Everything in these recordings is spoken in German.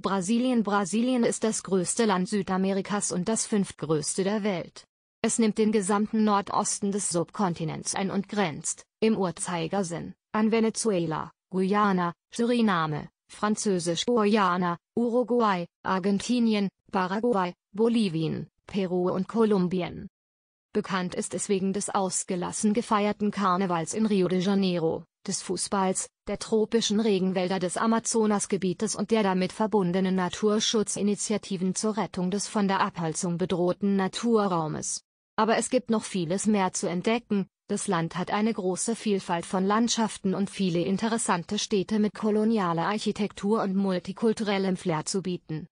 Brasilien Brasilien ist das größte Land Südamerikas und das fünftgrößte der Welt. Es nimmt den gesamten Nordosten des Subkontinents ein und grenzt, im Uhrzeigersinn, an Venezuela, Guyana, Suriname, französisch Guyana, Uruguay, Argentinien, Paraguay, Bolivien, Peru und Kolumbien. Bekannt ist es wegen des ausgelassen gefeierten Karnevals in Rio de Janeiro, des Fußballs, der tropischen Regenwälder des Amazonasgebietes und der damit verbundenen Naturschutzinitiativen zur Rettung des von der Abholzung bedrohten Naturraumes. Aber es gibt noch vieles mehr zu entdecken, das Land hat eine große Vielfalt von Landschaften und viele interessante Städte mit kolonialer Architektur und multikulturellem Flair zu bieten.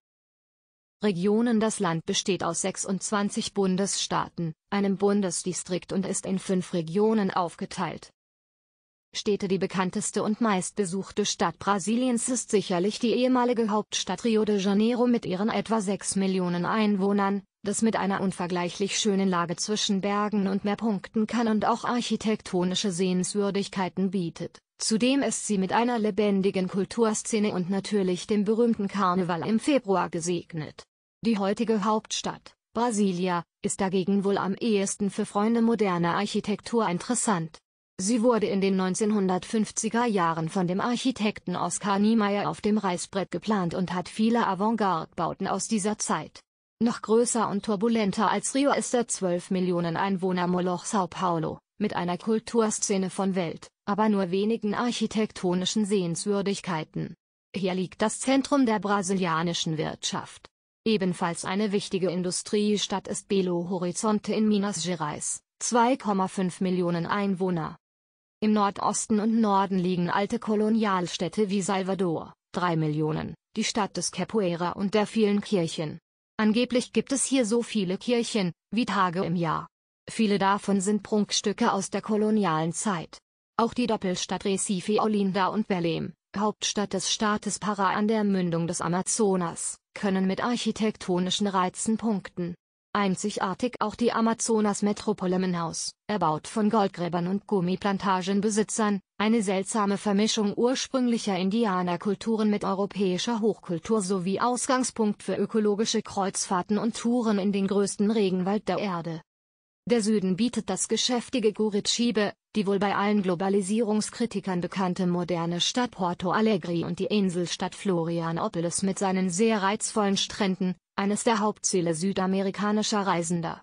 Regionen Das Land besteht aus 26 Bundesstaaten, einem Bundesdistrikt und ist in fünf Regionen aufgeteilt. Städte Die bekannteste und meistbesuchte Stadt Brasiliens ist sicherlich die ehemalige Hauptstadt Rio de Janeiro mit ihren etwa 6 Millionen Einwohnern, das mit einer unvergleichlich schönen Lage zwischen Bergen und Meer punkten kann und auch architektonische Sehenswürdigkeiten bietet. Zudem ist sie mit einer lebendigen Kulturszene und natürlich dem berühmten Karneval im Februar gesegnet. Die heutige Hauptstadt, Brasilia, ist dagegen wohl am ehesten für Freunde moderner Architektur interessant. Sie wurde in den 1950er Jahren von dem Architekten Oskar Niemeyer auf dem Reißbrett geplant und hat viele Avantgarde-Bauten aus dieser Zeit. Noch größer und turbulenter als Rio ist der 12 Millionen Einwohner Moloch Sao Paulo, mit einer Kulturszene von Welt, aber nur wenigen architektonischen Sehenswürdigkeiten. Hier liegt das Zentrum der brasilianischen Wirtschaft. Ebenfalls eine wichtige Industriestadt ist Belo Horizonte in Minas Gerais, 2,5 Millionen Einwohner. Im Nordosten und Norden liegen alte Kolonialstädte wie Salvador, 3 Millionen, die Stadt des Capoeira und der vielen Kirchen. Angeblich gibt es hier so viele Kirchen, wie Tage im Jahr. Viele davon sind Prunkstücke aus der kolonialen Zeit. Auch die Doppelstadt Recife Olinda und Belém, Hauptstadt des Staates Para an der Mündung des Amazonas, können mit architektonischen Reizen punkten. Einzigartig auch die Amazonas-Metropole Manaus, erbaut von Goldgräbern und Gummiplantagenbesitzern, eine seltsame Vermischung ursprünglicher Indianerkulturen mit europäischer Hochkultur sowie Ausgangspunkt für ökologische Kreuzfahrten und Touren in den größten Regenwald der Erde. Der Süden bietet das geschäftige Guritschibe, die wohl bei allen Globalisierungskritikern bekannte moderne Stadt Porto Alegre und die Inselstadt Florianopolis mit seinen sehr reizvollen Stränden, eines der Hauptziele südamerikanischer Reisender.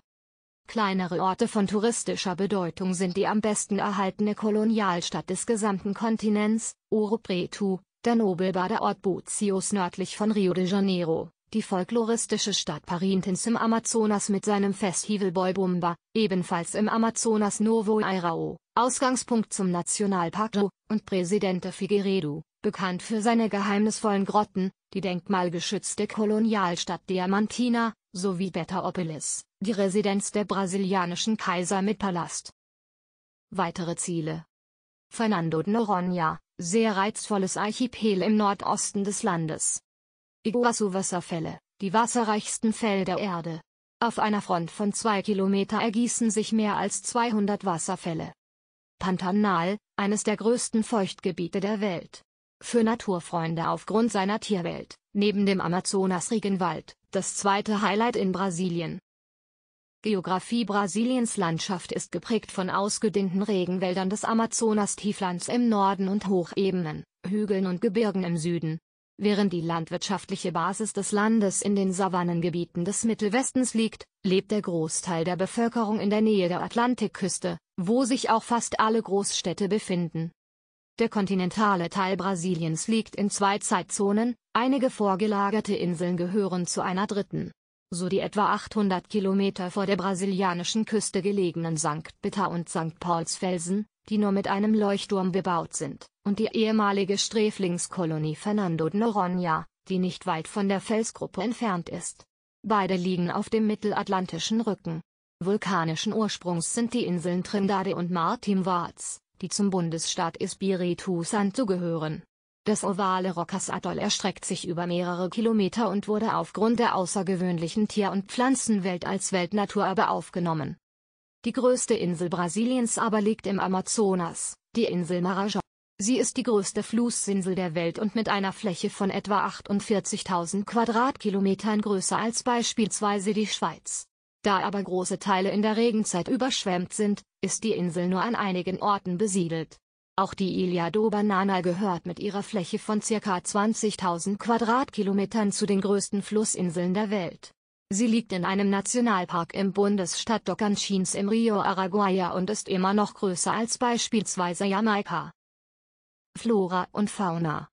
Kleinere Orte von touristischer Bedeutung sind die am besten erhaltene Kolonialstadt des gesamten Kontinents, Ouro Preto, der Nobelbadeort Buzios nördlich von Rio de Janeiro die folkloristische Stadt Parintins im Amazonas mit seinem Festival Boibumba, ebenfalls im Amazonas Novo Airao, Ausgangspunkt zum Nationalpark Ro, und Präsident Figueredo, bekannt für seine geheimnisvollen Grotten, die denkmalgeschützte Kolonialstadt Diamantina, sowie Betaopolis, die Residenz der brasilianischen Kaiser mit Palast. Weitere Ziele Fernando de Noronha, sehr reizvolles Archipel im Nordosten des Landes, Iguazu-Wasserfälle, die wasserreichsten Fälle der Erde. Auf einer Front von zwei Kilometer ergießen sich mehr als 200 Wasserfälle. Pantanal, eines der größten Feuchtgebiete der Welt. Für Naturfreunde aufgrund seiner Tierwelt, neben dem Amazonas-Regenwald, das zweite Highlight in Brasilien. Geografie Brasiliens Landschaft ist geprägt von ausgedehnten Regenwäldern des Amazonastieflands im Norden und Hochebenen, Hügeln und Gebirgen im Süden, Während die landwirtschaftliche Basis des Landes in den Savannengebieten des Mittelwestens liegt, lebt der Großteil der Bevölkerung in der Nähe der Atlantikküste, wo sich auch fast alle Großstädte befinden. Der kontinentale Teil Brasiliens liegt in zwei Zeitzonen, einige vorgelagerte Inseln gehören zu einer dritten. So die etwa 800 Kilometer vor der brasilianischen Küste gelegenen St. Peter und St. Pauls Felsen, die nur mit einem Leuchtturm bebaut sind, und die ehemalige Sträflingskolonie Fernando de Noronha, die nicht weit von der Felsgruppe entfernt ist. Beide liegen auf dem mittelatlantischen Rücken. Vulkanischen Ursprungs sind die Inseln Trindade und Martinvaz, die zum Bundesstaat Espiritu Santo gehören. Das ovale Rocas Atoll erstreckt sich über mehrere Kilometer und wurde aufgrund der außergewöhnlichen Tier- und Pflanzenwelt als Weltnaturerbe aufgenommen. Die größte Insel Brasiliens aber liegt im Amazonas, die Insel Marajó. Sie ist die größte Flussinsel der Welt und mit einer Fläche von etwa 48.000 Quadratkilometern größer als beispielsweise die Schweiz. Da aber große Teile in der Regenzeit überschwemmt sind, ist die Insel nur an einigen Orten besiedelt. Auch die Ilha do Banana gehört mit ihrer Fläche von ca. 20.000 Quadratkilometern zu den größten Flussinseln der Welt. Sie liegt in einem Nationalpark im Bundesstaat Tocantins im Rio Araguaia und ist immer noch größer als beispielsweise Jamaika. Flora und Fauna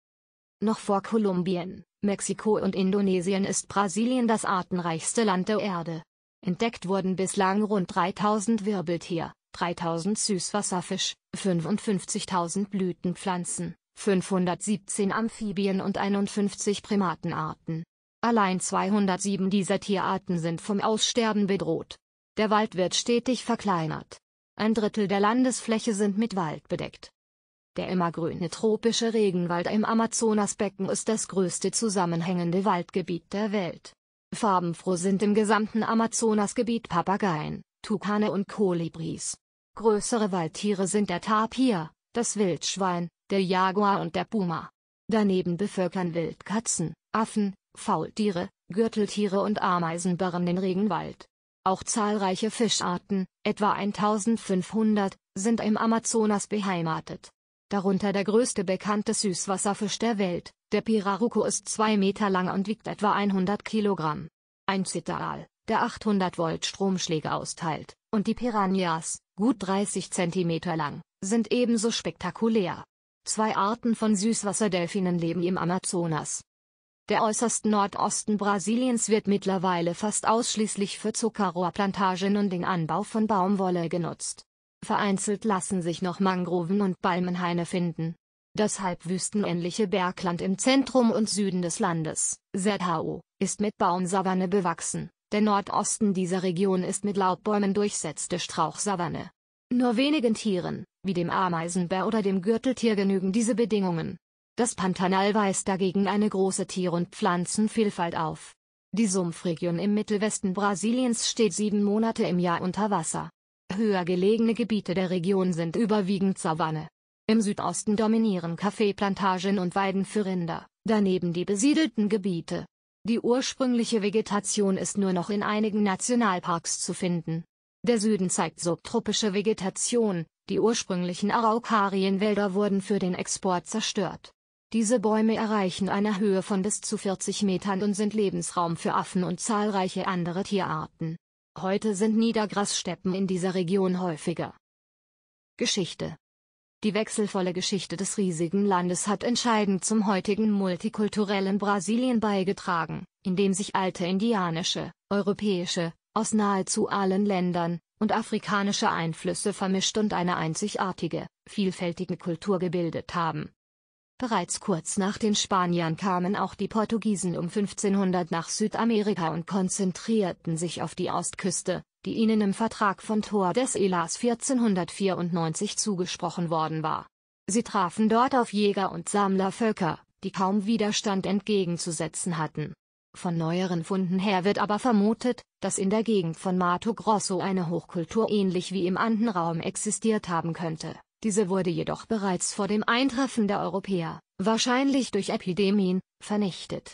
Noch vor Kolumbien, Mexiko und Indonesien ist Brasilien das artenreichste Land der Erde. Entdeckt wurden bislang rund 3000 Wirbeltier, 3000 Süßwasserfisch, 55.000 Blütenpflanzen, 517 Amphibien und 51 Primatenarten. Allein 207 dieser Tierarten sind vom Aussterben bedroht. Der Wald wird stetig verkleinert. Ein Drittel der Landesfläche sind mit Wald bedeckt. Der immergrüne tropische Regenwald im Amazonasbecken ist das größte zusammenhängende Waldgebiet der Welt. Farbenfroh sind im gesamten Amazonasgebiet Papageien, Tukane und Kolibris. Größere Waldtiere sind der Tapir, das Wildschwein, der Jaguar und der Puma. Daneben bevölkern Wildkatzen, Affen, Faultiere, Gürteltiere und Ameisen barren den Regenwald. Auch zahlreiche Fischarten, etwa 1500, sind im Amazonas beheimatet. Darunter der größte bekannte Süßwasserfisch der Welt, der Piraruco ist 2 Meter lang und wiegt etwa 100 Kilogramm. Ein Zitteral, der 800 Volt Stromschläge austeilt, und die Piranhas, gut 30 Zentimeter lang, sind ebenso spektakulär. Zwei Arten von Süßwasserdelfinen leben im Amazonas, der äußersten Nordosten Brasiliens wird mittlerweile fast ausschließlich für Zuckerrohrplantagen und den Anbau von Baumwolle genutzt. Vereinzelt lassen sich noch Mangroven und Balmenhaine finden. Das halbwüstenähnliche Bergland im Zentrum und Süden des Landes, Sertao, ist mit Baumsavanne bewachsen. Der Nordosten dieser Region ist mit Laubbäumen durchsetzte Strauchsavanne. Nur wenigen Tieren, wie dem Ameisenbär oder dem Gürteltier genügen diese Bedingungen. Das Pantanal weist dagegen eine große Tier- und Pflanzenvielfalt auf. Die Sumpfregion im Mittelwesten Brasiliens steht sieben Monate im Jahr unter Wasser. Höher gelegene Gebiete der Region sind überwiegend Savanne. Im Südosten dominieren Kaffeeplantagen und Weiden für Rinder, daneben die besiedelten Gebiete. Die ursprüngliche Vegetation ist nur noch in einigen Nationalparks zu finden. Der Süden zeigt subtropische Vegetation, die ursprünglichen Araukarienwälder wurden für den Export zerstört. Diese Bäume erreichen eine Höhe von bis zu 40 Metern und sind Lebensraum für Affen und zahlreiche andere Tierarten. Heute sind Niedergrassteppen in dieser Region häufiger. Geschichte Die wechselvolle Geschichte des riesigen Landes hat entscheidend zum heutigen multikulturellen Brasilien beigetragen, in dem sich alte indianische, europäische, aus nahezu allen Ländern, und afrikanische Einflüsse vermischt und eine einzigartige, vielfältige Kultur gebildet haben. Bereits kurz nach den Spaniern kamen auch die Portugiesen um 1500 nach Südamerika und konzentrierten sich auf die Ostküste, die ihnen im Vertrag von Tor des Elas 1494 zugesprochen worden war. Sie trafen dort auf Jäger und Sammlervölker, die kaum Widerstand entgegenzusetzen hatten. Von neueren Funden her wird aber vermutet, dass in der Gegend von Mato Grosso eine Hochkultur ähnlich wie im Andenraum existiert haben könnte diese wurde jedoch bereits vor dem Eintreffen der Europäer, wahrscheinlich durch Epidemien, vernichtet.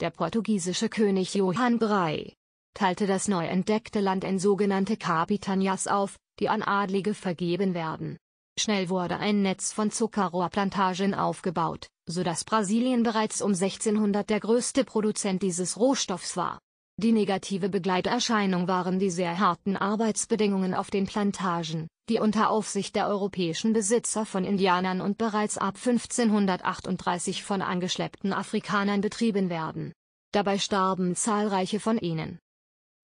Der portugiesische König Johann III. teilte das neu entdeckte Land in sogenannte Capitanias auf, die an Adlige vergeben werden. Schnell wurde ein Netz von Zuckerrohrplantagen aufgebaut, so dass Brasilien bereits um 1600 der größte Produzent dieses Rohstoffs war. Die negative Begleiterscheinung waren die sehr harten Arbeitsbedingungen auf den Plantagen, die unter Aufsicht der europäischen Besitzer von Indianern und bereits ab 1538 von angeschleppten Afrikanern betrieben werden. Dabei starben zahlreiche von ihnen.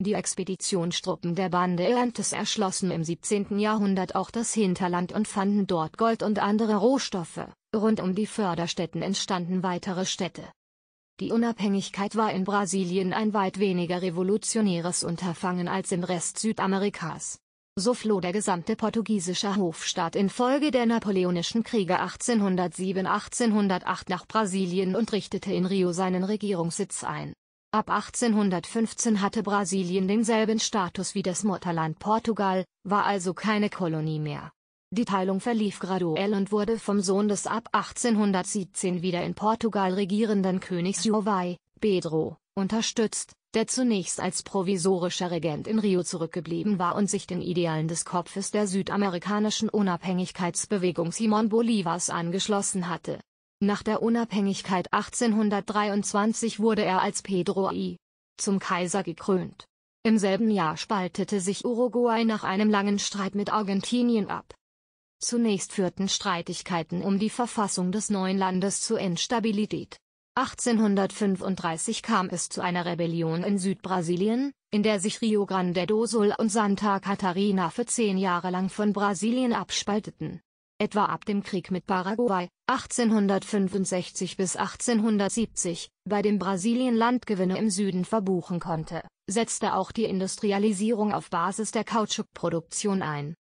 Die Expeditionstruppen der Bande Elantes erschlossen im 17. Jahrhundert auch das Hinterland und fanden dort Gold und andere Rohstoffe, rund um die Förderstätten entstanden weitere Städte die Unabhängigkeit war in Brasilien ein weit weniger revolutionäres Unterfangen als im Rest Südamerikas. So floh der gesamte portugiesische Hofstaat infolge der Napoleonischen Kriege 1807-1808 nach Brasilien und richtete in Rio seinen Regierungssitz ein. Ab 1815 hatte Brasilien denselben Status wie das Mutterland Portugal, war also keine Kolonie mehr. Die Teilung verlief graduell und wurde vom Sohn des ab 1817 wieder in Portugal regierenden Königs Jovai, Pedro, unterstützt, der zunächst als provisorischer Regent in Rio zurückgeblieben war und sich den Idealen des Kopfes der südamerikanischen Unabhängigkeitsbewegung Simon Bolivars angeschlossen hatte. Nach der Unabhängigkeit 1823 wurde er als Pedro I. zum Kaiser gekrönt. Im selben Jahr spaltete sich Uruguay nach einem langen Streit mit Argentinien ab. Zunächst führten Streitigkeiten um die Verfassung des neuen Landes zu Instabilität. 1835 kam es zu einer Rebellion in Südbrasilien, in der sich Rio Grande do Sul und Santa Catarina für zehn Jahre lang von Brasilien abspalteten. Etwa ab dem Krieg mit Paraguay, 1865 bis 1870, bei dem Brasilien Landgewinne im Süden verbuchen konnte, setzte auch die Industrialisierung auf Basis der Kautschukproduktion ein.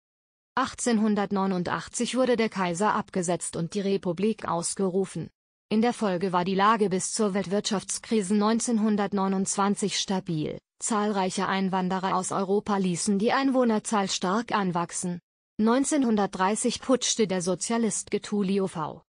1889 wurde der Kaiser abgesetzt und die Republik ausgerufen. In der Folge war die Lage bis zur Weltwirtschaftskrise 1929 stabil. Zahlreiche Einwanderer aus Europa ließen die Einwohnerzahl stark anwachsen. 1930 putschte der Sozialist Getulio V.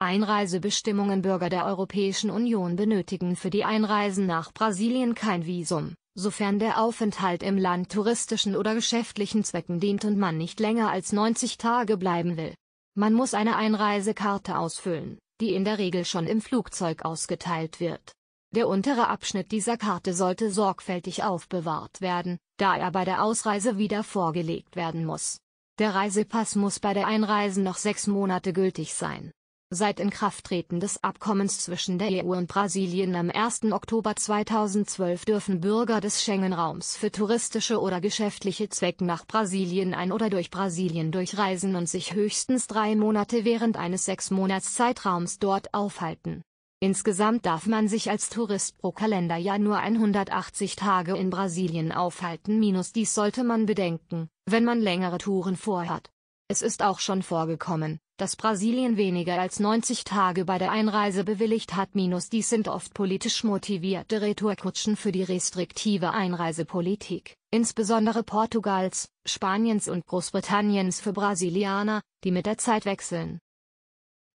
Einreisebestimmungen Bürger der Europäischen Union benötigen für die Einreisen nach Brasilien kein Visum sofern der Aufenthalt im Land touristischen oder geschäftlichen Zwecken dient und man nicht länger als 90 Tage bleiben will. Man muss eine Einreisekarte ausfüllen, die in der Regel schon im Flugzeug ausgeteilt wird. Der untere Abschnitt dieser Karte sollte sorgfältig aufbewahrt werden, da er bei der Ausreise wieder vorgelegt werden muss. Der Reisepass muss bei der Einreise noch sechs Monate gültig sein. Seit Inkrafttreten des Abkommens zwischen der EU und Brasilien am 1. Oktober 2012 dürfen Bürger des Schengen-Raums für touristische oder geschäftliche Zwecke nach Brasilien ein oder durch Brasilien durchreisen und sich höchstens drei Monate während eines Sechsmonatszeitraums dort aufhalten. Insgesamt darf man sich als Tourist pro Kalenderjahr nur 180 Tage in Brasilien aufhalten. Minus dies sollte man bedenken, wenn man längere Touren vorhat. Es ist auch schon vorgekommen, dass Brasilien weniger als 90 Tage bei der Einreise bewilligt hat. Minus dies sind oft politisch motivierte Retourkutschen für die restriktive Einreisepolitik, insbesondere Portugals, Spaniens und Großbritanniens für Brasilianer, die mit der Zeit wechseln.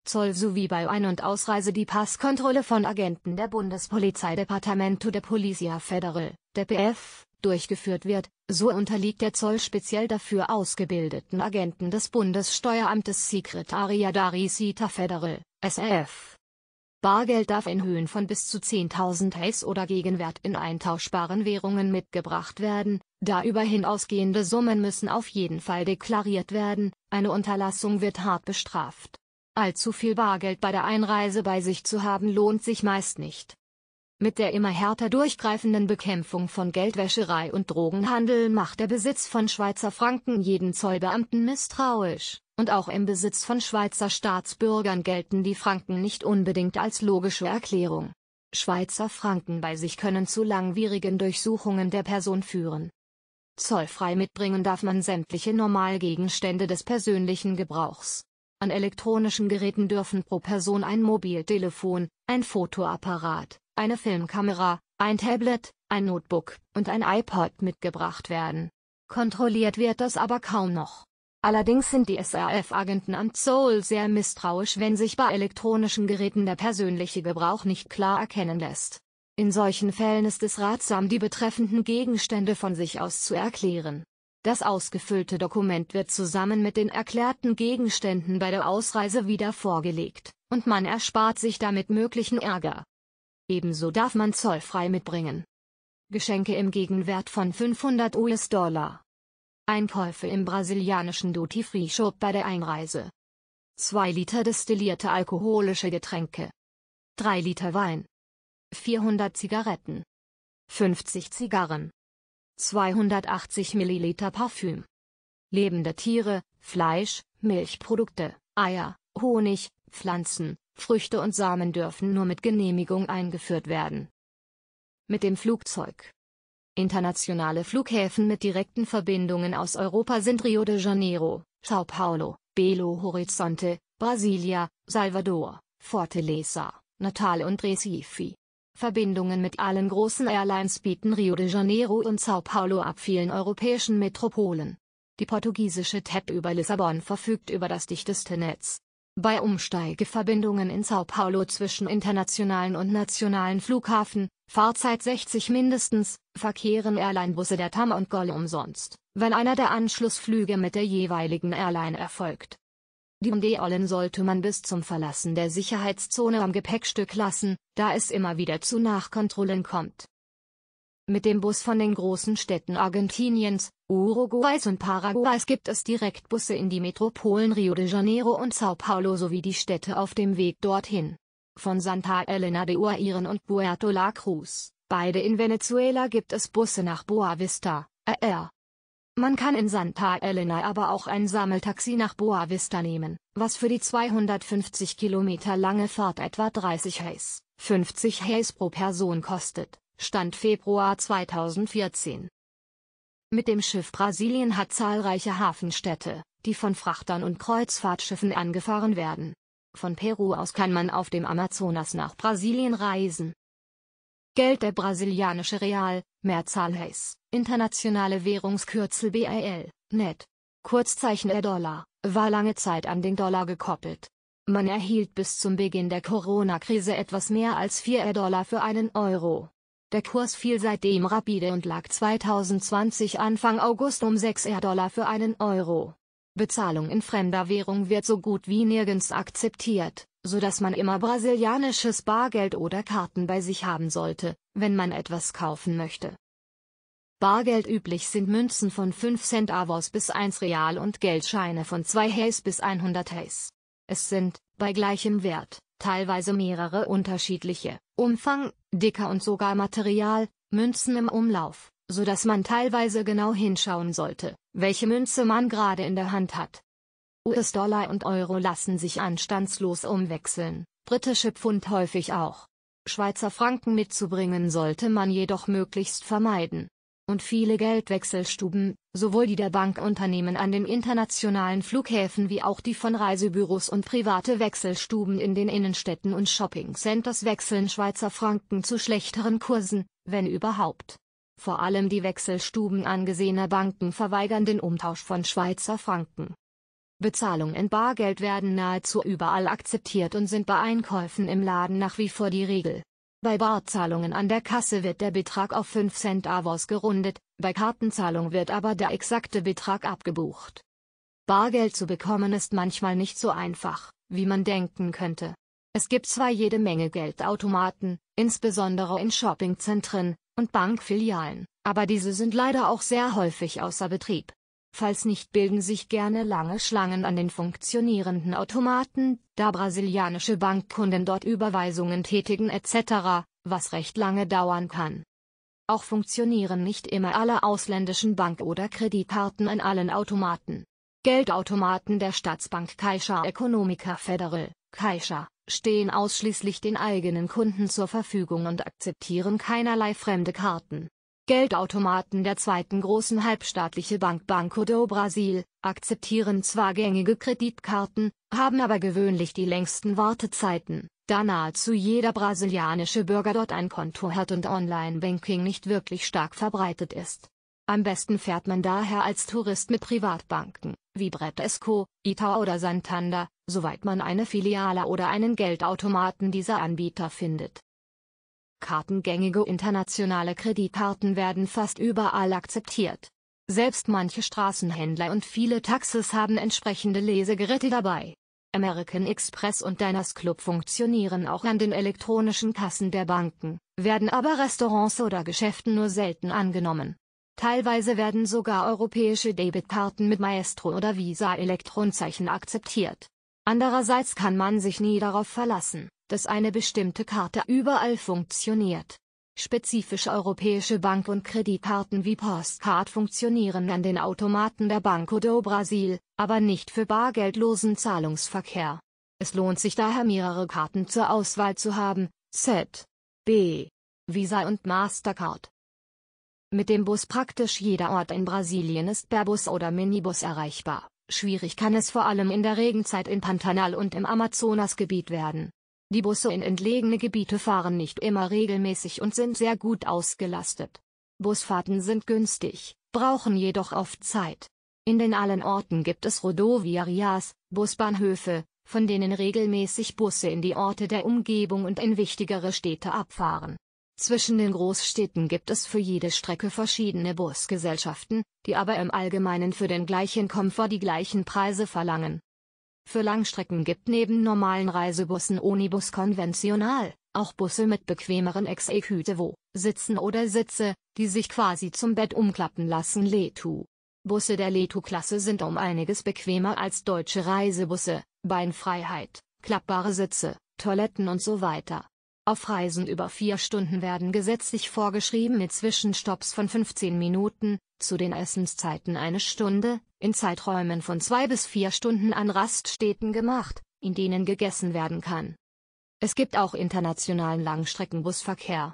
Zoll sowie bei Ein- und Ausreise die Passkontrolle von Agenten der Bundespolizei Departamento de Policia Federal, DPF, durchgeführt wird, so unterliegt der Zoll speziell dafür ausgebildeten Agenten des Bundessteueramtes Secretaria da Risita Federal, SRF. Bargeld darf in Höhen von bis zu 10.000 Heis oder Gegenwert in eintauschbaren Währungen mitgebracht werden, da über hinausgehende Summen müssen auf jeden Fall deklariert werden, eine Unterlassung wird hart bestraft. Allzu viel Bargeld bei der Einreise bei sich zu haben lohnt sich meist nicht. Mit der immer härter durchgreifenden Bekämpfung von Geldwäscherei und Drogenhandel macht der Besitz von Schweizer Franken jeden Zollbeamten misstrauisch, und auch im Besitz von Schweizer Staatsbürgern gelten die Franken nicht unbedingt als logische Erklärung. Schweizer Franken bei sich können zu langwierigen Durchsuchungen der Person führen. Zollfrei mitbringen darf man sämtliche Normalgegenstände des persönlichen Gebrauchs. An elektronischen Geräten dürfen pro Person ein Mobiltelefon, ein Fotoapparat, eine Filmkamera, ein Tablet, ein Notebook und ein iPod mitgebracht werden. Kontrolliert wird das aber kaum noch. Allerdings sind die SRF-Agenten am Zoll sehr misstrauisch, wenn sich bei elektronischen Geräten der persönliche Gebrauch nicht klar erkennen lässt. In solchen Fällen ist es ratsam, die betreffenden Gegenstände von sich aus zu erklären. Das ausgefüllte Dokument wird zusammen mit den erklärten Gegenständen bei der Ausreise wieder vorgelegt, und man erspart sich damit möglichen Ärger. Ebenso darf man zollfrei mitbringen. Geschenke im Gegenwert von 500 US-Dollar. Einkäufe im brasilianischen Duty Free Shop bei der Einreise. 2 Liter destillierte alkoholische Getränke. 3 Liter Wein. 400 Zigaretten. 50 Zigarren. 280 ml Parfüm. Lebende Tiere, Fleisch, Milchprodukte, Eier, Honig, Pflanzen, Früchte und Samen dürfen nur mit Genehmigung eingeführt werden. Mit dem Flugzeug. Internationale Flughäfen mit direkten Verbindungen aus Europa sind Rio de Janeiro, Sao Paulo, Belo Horizonte, Brasilia, Salvador, Fortaleza, Natal und Recife. Verbindungen mit allen großen Airlines bieten Rio de Janeiro und Sao Paulo ab vielen europäischen Metropolen. Die portugiesische TEP über Lissabon verfügt über das dichteste Netz. Bei Umsteigeverbindungen in Sao Paulo zwischen internationalen und nationalen Flughafen, Fahrzeit 60 mindestens, verkehren Airline-Busse der TAM und GOL umsonst, wenn einer der Anschlussflüge mit der jeweiligen Airline erfolgt. Die Umdeolen sollte man bis zum Verlassen der Sicherheitszone am Gepäckstück lassen, da es immer wieder zu Nachkontrollen kommt. Mit dem Bus von den großen Städten Argentiniens, Uruguays und Paraguays gibt es Direktbusse in die Metropolen Rio de Janeiro und Sao Paulo sowie die Städte auf dem Weg dorthin. Von Santa Elena de Uairen und Puerto La Cruz, beide in Venezuela gibt es Busse nach Boa Vista, RR. Man kann in Santa Elena aber auch ein Sammeltaxi nach Boa Vista nehmen, was für die 250 Kilometer lange Fahrt etwa 30 Hays, 50 Hays pro Person kostet, Stand Februar 2014. Mit dem Schiff Brasilien hat zahlreiche Hafenstädte, die von Frachtern und Kreuzfahrtschiffen angefahren werden. Von Peru aus kann man auf dem Amazonas nach Brasilien reisen Geld der brasilianische Real, Mehrzahl Reis, internationale Währungskürzel BRL, net. Kurzzeichen der Dollar, war lange Zeit an den Dollar gekoppelt. Man erhielt bis zum Beginn der Corona-Krise etwas mehr als 4 Dollar für einen Euro. Der Kurs fiel seitdem rapide und lag 2020 Anfang August um 6 Dollar für einen Euro. Bezahlung in fremder Währung wird so gut wie nirgends akzeptiert, so dass man immer brasilianisches Bargeld oder Karten bei sich haben sollte, wenn man etwas kaufen möchte. Bargeld üblich sind Münzen von 5 Cent Avos bis 1 Real und Geldscheine von 2 Reis bis 100 Reis. Es sind, bei gleichem Wert, teilweise mehrere unterschiedliche, Umfang, Dicker und sogar Material, Münzen im Umlauf, so dass man teilweise genau hinschauen sollte, welche Münze man gerade in der Hand hat. US-Dollar und Euro lassen sich anstandslos umwechseln, britische Pfund häufig auch. Schweizer Franken mitzubringen sollte man jedoch möglichst vermeiden. Und viele Geldwechselstuben, sowohl die der Bankunternehmen an den internationalen Flughäfen wie auch die von Reisebüros und private Wechselstuben in den Innenstädten und Shoppingcenters wechseln Schweizer Franken zu schlechteren Kursen, wenn überhaupt. Vor allem die Wechselstuben angesehener Banken verweigern den Umtausch von Schweizer Franken. Bezahlung in Bargeld werden nahezu überall akzeptiert und sind bei Einkäufen im Laden nach wie vor die Regel. Bei Barzahlungen an der Kasse wird der Betrag auf 5 Cent Avos gerundet, bei Kartenzahlung wird aber der exakte Betrag abgebucht. Bargeld zu bekommen ist manchmal nicht so einfach, wie man denken könnte. Es gibt zwar jede Menge Geldautomaten, insbesondere in Shoppingzentren und Bankfilialen, aber diese sind leider auch sehr häufig außer Betrieb. Falls nicht bilden sich gerne lange Schlangen an den funktionierenden Automaten, da brasilianische Bankkunden dort Überweisungen tätigen etc., was recht lange dauern kann. Auch funktionieren nicht immer alle ausländischen Bank- oder Kreditkarten an allen Automaten. Geldautomaten der Staatsbank Caixa Economica Federal, Caixa, stehen ausschließlich den eigenen Kunden zur Verfügung und akzeptieren keinerlei fremde Karten. Geldautomaten der zweiten großen halbstaatliche Bank Banco do Brasil, akzeptieren zwar gängige Kreditkarten, haben aber gewöhnlich die längsten Wartezeiten, da nahezu jeder brasilianische Bürger dort ein Konto hat und Online-Banking nicht wirklich stark verbreitet ist. Am besten fährt man daher als Tourist mit Privatbanken, wie Bradesco, Itaú oder Santander, soweit man eine Filiale oder einen Geldautomaten dieser Anbieter findet. Kartengängige internationale Kreditkarten werden fast überall akzeptiert. Selbst manche Straßenhändler und viele Taxis haben entsprechende Lesegeräte dabei. American Express und Diners Club funktionieren auch an den elektronischen Kassen der Banken, werden aber Restaurants oder Geschäften nur selten angenommen. Teilweise werden sogar europäische Debitkarten mit Maestro oder Visa Elektronzeichen akzeptiert. Andererseits kann man sich nie darauf verlassen, dass eine bestimmte Karte überall funktioniert. Spezifisch europäische Bank- und Kreditkarten wie Postcard funktionieren an den Automaten der Banco do Brasil, aber nicht für bargeldlosen Zahlungsverkehr. Es lohnt sich daher mehrere Karten zur Auswahl zu haben, Z, B, Visa und Mastercard. Mit dem Bus praktisch jeder Ort in Brasilien ist per Bus oder Minibus erreichbar. Schwierig kann es vor allem in der Regenzeit in Pantanal und im Amazonasgebiet werden. Die Busse in entlegene Gebiete fahren nicht immer regelmäßig und sind sehr gut ausgelastet. Busfahrten sind günstig, brauchen jedoch oft Zeit. In den allen Orten gibt es Rodoviarias, Busbahnhöfe, von denen regelmäßig Busse in die Orte der Umgebung und in wichtigere Städte abfahren. Zwischen den Großstädten gibt es für jede Strecke verschiedene Busgesellschaften, die aber im Allgemeinen für den gleichen Komfort die gleichen Preise verlangen. Für Langstrecken gibt neben normalen Reisebussen Onibus konventional, auch Busse mit bequemeren Executive, Sitzen oder Sitze, die sich quasi zum Bett umklappen lassen Letu. Busse der Letu-Klasse sind um einiges bequemer als deutsche Reisebusse, Beinfreiheit, klappbare Sitze, Toiletten und so weiter. Auf Reisen über vier Stunden werden gesetzlich vorgeschriebene Zwischenstopps von 15 Minuten, zu den Essenszeiten eine Stunde, in Zeiträumen von zwei bis vier Stunden an Raststätten gemacht, in denen gegessen werden kann. Es gibt auch internationalen Langstreckenbusverkehr.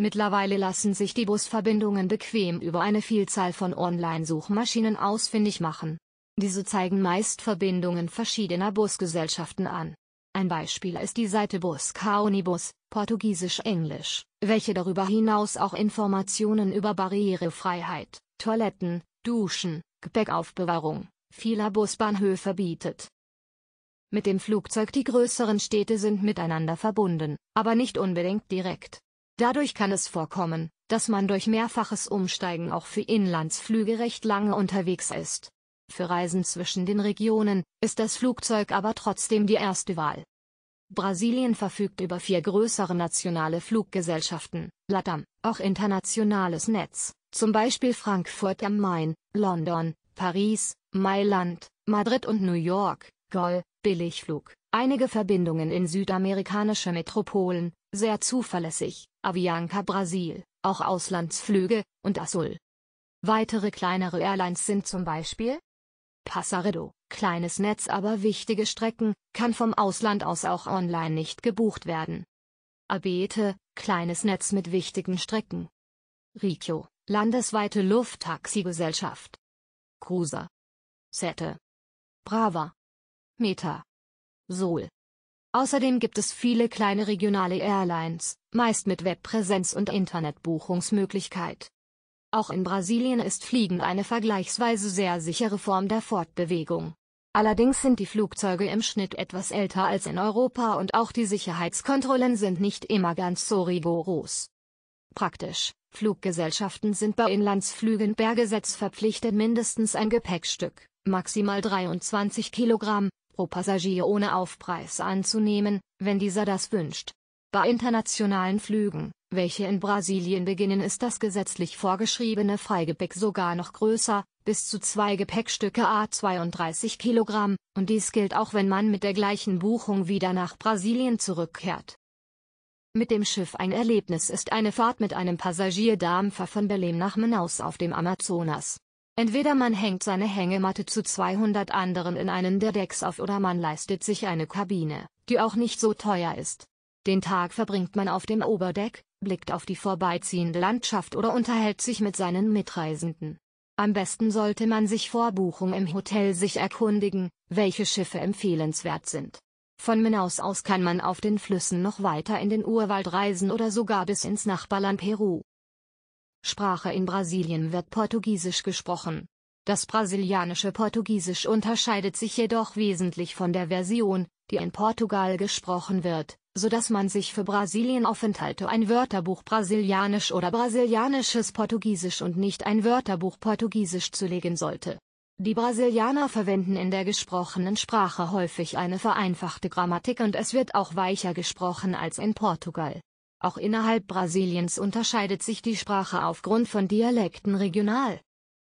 Mittlerweile lassen sich die Busverbindungen bequem über eine Vielzahl von Online-Suchmaschinen ausfindig machen. Diese zeigen meist Verbindungen verschiedener Busgesellschaften an. Ein Beispiel ist die Seite Buscaunibus, portugiesisch-englisch, welche darüber hinaus auch Informationen über Barrierefreiheit, Toiletten, Duschen, Gepäckaufbewahrung, vieler Busbahnhöfe bietet. Mit dem Flugzeug die größeren Städte sind miteinander verbunden, aber nicht unbedingt direkt. Dadurch kann es vorkommen, dass man durch mehrfaches Umsteigen auch für Inlandsflüge recht lange unterwegs ist. Für Reisen zwischen den Regionen ist das Flugzeug aber trotzdem die erste Wahl. Brasilien verfügt über vier größere nationale Fluggesellschaften, LATAM, auch internationales Netz, zum Beispiel Frankfurt am Main, London, Paris, Mailand, Madrid und New York, Gol, Billigflug, einige Verbindungen in südamerikanische Metropolen, sehr zuverlässig, Avianca Brasil, auch Auslandsflüge, und Azul. Weitere kleinere Airlines sind zum Beispiel Passaredo, kleines Netz aber wichtige Strecken, kann vom Ausland aus auch online nicht gebucht werden. Abete, kleines Netz mit wichtigen Strecken. Riccio, landesweite Lufttaxigesellschaft. Cruiser. Sette. Brava. Meta. Sol. Außerdem gibt es viele kleine regionale Airlines, meist mit Webpräsenz und Internetbuchungsmöglichkeit. Auch in Brasilien ist Fliegen eine vergleichsweise sehr sichere Form der Fortbewegung. Allerdings sind die Flugzeuge im Schnitt etwas älter als in Europa und auch die Sicherheitskontrollen sind nicht immer ganz so rigoros. Praktisch. Fluggesellschaften sind bei Inlandsflügen per Gesetz verpflichtet mindestens ein Gepäckstück, maximal 23 Kilogramm, pro Passagier ohne Aufpreis anzunehmen, wenn dieser das wünscht. Bei internationalen Flügen, welche in Brasilien beginnen, ist das gesetzlich vorgeschriebene Freigepäck sogar noch größer, bis zu zwei Gepäckstücke a 32 Kilogramm, und dies gilt auch wenn man mit der gleichen Buchung wieder nach Brasilien zurückkehrt. Mit dem Schiff ein Erlebnis ist eine Fahrt mit einem Passagierdampfer von Belém nach Manaus auf dem Amazonas. Entweder man hängt seine Hängematte zu 200 anderen in einen der Decks auf oder man leistet sich eine Kabine, die auch nicht so teuer ist. Den Tag verbringt man auf dem Oberdeck, blickt auf die vorbeiziehende Landschaft oder unterhält sich mit seinen Mitreisenden. Am besten sollte man sich vor Buchung im Hotel sich erkundigen, welche Schiffe empfehlenswert sind. Von Manaus aus kann man auf den Flüssen noch weiter in den Urwald reisen oder sogar bis ins Nachbarland Peru. Sprache in Brasilien wird Portugiesisch gesprochen. Das brasilianische Portugiesisch unterscheidet sich jedoch wesentlich von der Version, die in Portugal gesprochen wird, so dass man sich für Brasilienaufenthalte ein Wörterbuch Brasilianisch oder Brasilianisches Portugiesisch und nicht ein Wörterbuch Portugiesisch zulegen sollte. Die Brasilianer verwenden in der gesprochenen Sprache häufig eine vereinfachte Grammatik und es wird auch weicher gesprochen als in Portugal. Auch innerhalb Brasiliens unterscheidet sich die Sprache aufgrund von Dialekten regional.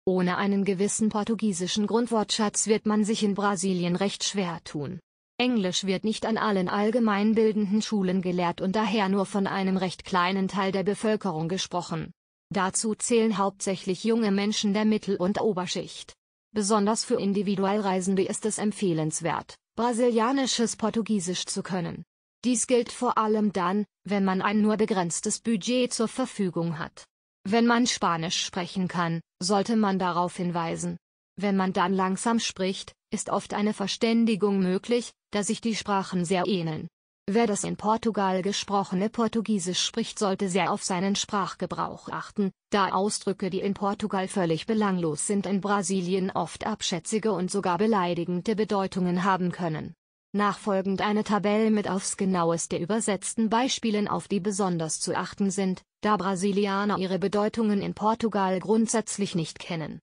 Ohne einen gewissen portugiesischen Grundwortschatz wird man sich in Brasilien recht schwer tun. Englisch wird nicht an allen allgemeinbildenden Schulen gelehrt und daher nur von einem recht kleinen Teil der Bevölkerung gesprochen. Dazu zählen hauptsächlich junge Menschen der Mittel- und Oberschicht. Besonders für Individualreisende ist es empfehlenswert, brasilianisches Portugiesisch zu können. Dies gilt vor allem dann, wenn man ein nur begrenztes Budget zur Verfügung hat. Wenn man Spanisch sprechen kann, sollte man darauf hinweisen, wenn man dann langsam spricht, ist oft eine Verständigung möglich, da sich die Sprachen sehr ähneln. Wer das in Portugal gesprochene Portugiesisch spricht, sollte sehr auf seinen Sprachgebrauch achten, da Ausdrücke, die in Portugal völlig belanglos sind, in Brasilien oft abschätzige und sogar beleidigende Bedeutungen haben können. Nachfolgend eine Tabelle mit aufs genaueste übersetzten Beispielen auf die besonders zu achten sind, da Brasilianer ihre Bedeutungen in Portugal grundsätzlich nicht kennen.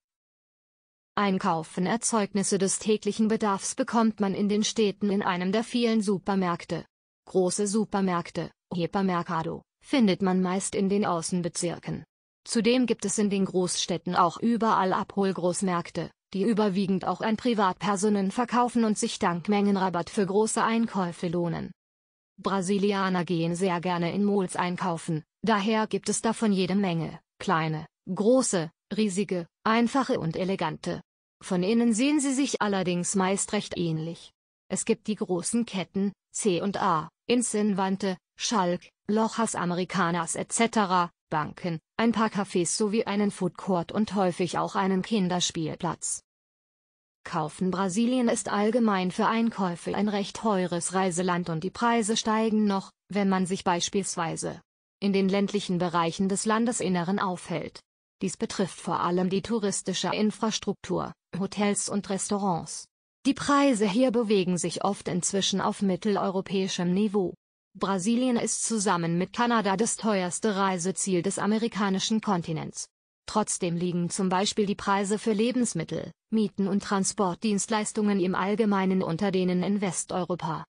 Einkaufen Erzeugnisse des täglichen Bedarfs bekommt man in den Städten in einem der vielen Supermärkte. Große Supermärkte, Hypermercado, findet man meist in den Außenbezirken. Zudem gibt es in den Großstädten auch überall Abholgroßmärkte, die überwiegend auch an Privatpersonen verkaufen und sich dank Mengenrabatt für große Einkäufe lohnen. Brasilianer gehen sehr gerne in Malls einkaufen, daher gibt es davon jede Menge, kleine, Große, riesige, einfache und elegante. Von innen sehen sie sich allerdings meist recht ähnlich. Es gibt die großen Ketten, C&A, Insinwante, Schalk, Lojas Americanas etc., Banken, ein paar Cafés sowie einen Food Court und häufig auch einen Kinderspielplatz. Kaufen Brasilien ist allgemein für Einkäufe ein recht teures Reiseland und die Preise steigen noch, wenn man sich beispielsweise in den ländlichen Bereichen des Landesinneren aufhält. Dies betrifft vor allem die touristische Infrastruktur, Hotels und Restaurants. Die Preise hier bewegen sich oft inzwischen auf mitteleuropäischem Niveau. Brasilien ist zusammen mit Kanada das teuerste Reiseziel des amerikanischen Kontinents. Trotzdem liegen zum Beispiel die Preise für Lebensmittel, Mieten und Transportdienstleistungen im Allgemeinen unter denen in Westeuropa.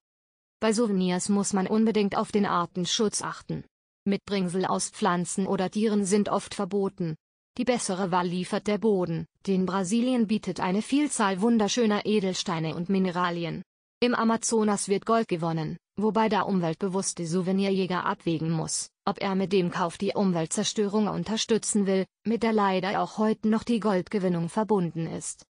Bei Souvenirs muss man unbedingt auf den Artenschutz achten. Mitbringsel aus Pflanzen oder Tieren sind oft verboten, die bessere Wahl liefert der Boden, den Brasilien bietet eine Vielzahl wunderschöner Edelsteine und Mineralien. Im Amazonas wird Gold gewonnen, wobei der umweltbewusste Souvenirjäger abwägen muss, ob er mit dem Kauf die Umweltzerstörung unterstützen will, mit der leider auch heute noch die Goldgewinnung verbunden ist.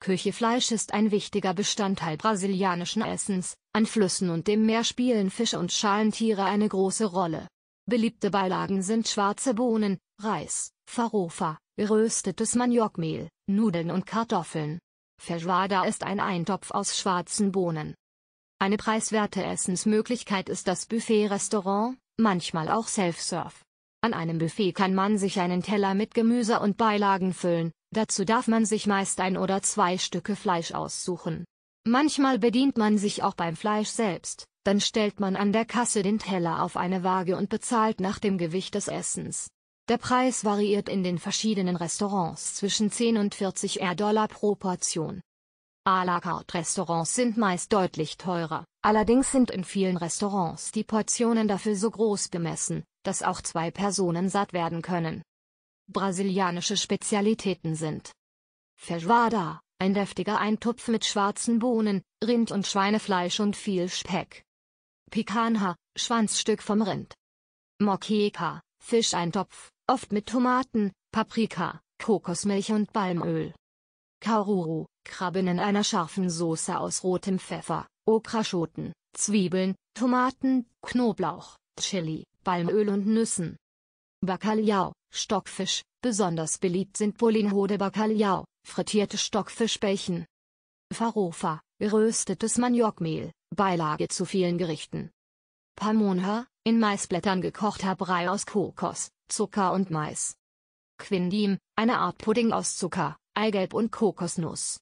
Küchefleisch ist ein wichtiger Bestandteil brasilianischen Essens, an Flüssen und dem Meer spielen Fische und Schalentiere eine große Rolle. Beliebte Beilagen sind schwarze Bohnen, Reis, Farofa, geröstetes Maniokmehl, Nudeln und Kartoffeln. Feijoada ist ein Eintopf aus schwarzen Bohnen. Eine preiswerte Essensmöglichkeit ist das Buffet-Restaurant, manchmal auch Self-Serve. An einem Buffet kann man sich einen Teller mit Gemüse und Beilagen füllen, dazu darf man sich meist ein oder zwei Stücke Fleisch aussuchen. Manchmal bedient man sich auch beim Fleisch selbst, dann stellt man an der Kasse den Teller auf eine Waage und bezahlt nach dem Gewicht des Essens. Der Preis variiert in den verschiedenen Restaurants zwischen 10 und 40 R-Dollar pro Portion. A la carte Restaurants sind meist deutlich teurer, allerdings sind in vielen Restaurants die Portionen dafür so groß bemessen, dass auch zwei Personen satt werden können. Brasilianische Spezialitäten sind Feijoada, ein deftiger Eintopf mit schwarzen Bohnen, Rind- und Schweinefleisch und viel Speck. Picanha, Schwanzstück vom Rind. Moqueca, Fischeintopf, oft mit Tomaten, Paprika, Kokosmilch und Palmöl. Kaururu, Krabben in einer scharfen Soße aus rotem Pfeffer, Okraschoten, Zwiebeln, Tomaten, Knoblauch, Chili, Palmöl und Nüssen. Bacalhau, Stockfisch, besonders beliebt sind Bolinho de Bacalhau, frittierte Stockfischbällchen. Farofa, geröstetes Maniokmehl, Beilage zu vielen Gerichten. Pamonha, in Maisblättern gekochter Brei aus Kokos, Zucker und Mais. Quindim, eine Art Pudding aus Zucker, Eigelb und Kokosnuss.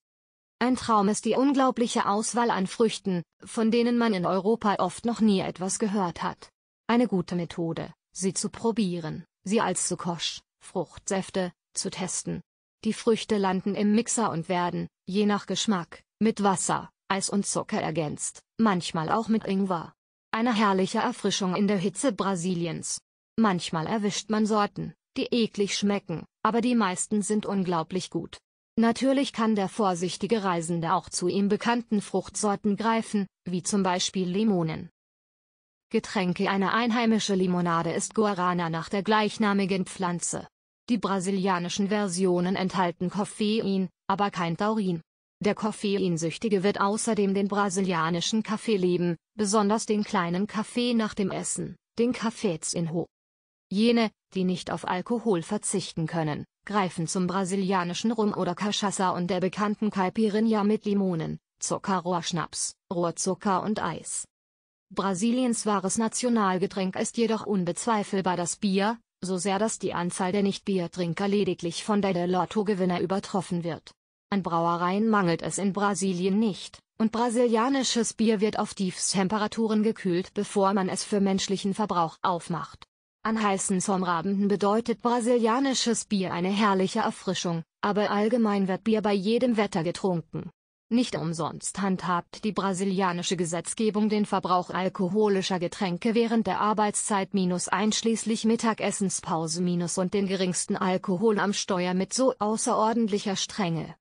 Ein Traum ist die unglaubliche Auswahl an Früchten, von denen man in Europa oft noch nie etwas gehört hat. Eine gute Methode, sie zu probieren, sie als Sukosch, Fruchtsäfte, zu testen. Die Früchte landen im Mixer und werden, je nach Geschmack, mit Wasser, Eis und Zucker ergänzt, manchmal auch mit Ingwer. Eine herrliche Erfrischung in der Hitze Brasiliens. Manchmal erwischt man Sorten, die eklig schmecken, aber die meisten sind unglaublich gut. Natürlich kann der vorsichtige Reisende auch zu ihm bekannten Fruchtsorten greifen, wie zum Beispiel Limonen. Getränke Eine einheimische Limonade ist Guarana nach der gleichnamigen Pflanze. Die brasilianischen Versionen enthalten Koffein, aber kein Taurin. Der Koffeinsüchtige wird außerdem den brasilianischen Kaffee lieben, besonders den kleinen Kaffee nach dem Essen, den Cafezinho. Jene, die nicht auf Alkohol verzichten können, greifen zum brasilianischen Rum oder Cachaça und der bekannten Caipirinha mit Limonen, Zuckerrohrschnaps, Rohrzucker und Eis. Brasiliens wahres Nationalgetränk ist jedoch unbezweifelbar das Bier, so sehr dass die Anzahl der Nicht-Biertrinker lediglich von der der Lotto-Gewinner übertroffen wird. An Brauereien mangelt es in Brasilien nicht, und brasilianisches Bier wird auf Tiefstemperaturen gekühlt, bevor man es für menschlichen Verbrauch aufmacht. An heißen Sommerabenden bedeutet brasilianisches Bier eine herrliche Erfrischung, aber allgemein wird Bier bei jedem Wetter getrunken. Nicht umsonst handhabt die brasilianische Gesetzgebung den Verbrauch alkoholischer Getränke während der Arbeitszeit minus einschließlich Mittagessenspause minus und den geringsten Alkohol am Steuer mit so außerordentlicher Strenge.